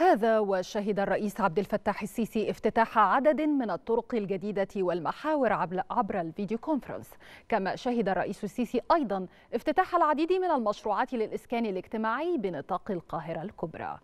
هذا وشهد الرئيس عبد الفتاح السيسي افتتاح عدد من الطرق الجديدة والمحاور عبر الفيديو كونفرنس كما شهد الرئيس السيسي أيضا افتتاح العديد من المشروعات للإسكان الاجتماعي بنطاق القاهرة الكبرى